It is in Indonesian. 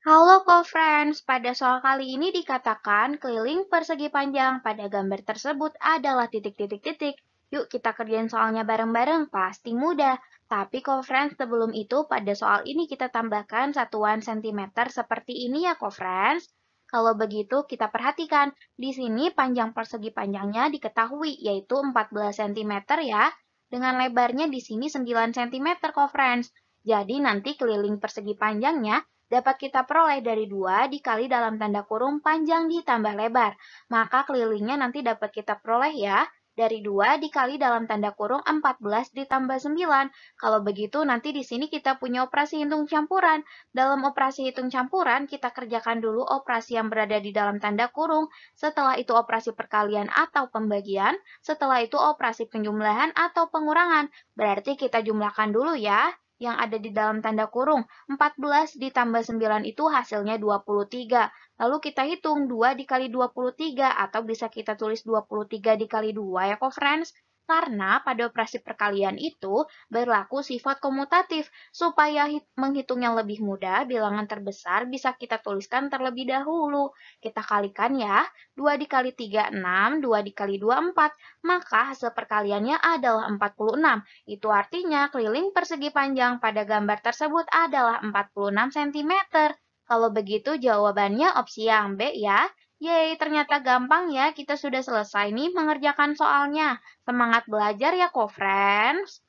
Halo co-friends, pada soal kali ini dikatakan keliling persegi panjang pada gambar tersebut adalah titik-titik-titik. Yuk kita kerjain soalnya bareng-bareng, pasti mudah. Tapi co-friends sebelum itu pada soal ini kita tambahkan satuan sentimeter seperti ini ya co-friends. Kalau begitu kita perhatikan, di sini panjang persegi panjangnya diketahui yaitu 14 cm ya. Dengan lebarnya di sini 9 cm co-friends. Jadi nanti keliling persegi panjangnya dapat kita peroleh dari 2 dikali dalam tanda kurung panjang ditambah lebar. Maka kelilingnya nanti dapat kita peroleh ya dari 2 dikali dalam tanda kurung 14 ditambah 9. Kalau begitu nanti di sini kita punya operasi hitung campuran. Dalam operasi hitung campuran kita kerjakan dulu operasi yang berada di dalam tanda kurung, setelah itu operasi perkalian atau pembagian, setelah itu operasi penjumlahan atau pengurangan. Berarti kita jumlahkan dulu ya yang ada di dalam tanda kurung. 14 ditambah 9 itu hasilnya 23. Lalu kita hitung 2 dikali 23 atau bisa kita tulis 23 dikali 2 ya kok friends. Karena pada operasi perkalian itu berlaku sifat komutatif, supaya menghitungnya lebih mudah, bilangan terbesar bisa kita tuliskan terlebih dahulu. Kita kalikan ya, 2 dikali 3, 6, 2 dikali 2, 4, maka hasil perkaliannya adalah 46. Itu artinya keliling persegi panjang pada gambar tersebut adalah 46 cm. Kalau begitu jawabannya opsi yang B ya. Yeay, ternyata gampang ya. Kita sudah selesai nih mengerjakan soalnya. Semangat belajar ya, co-friends.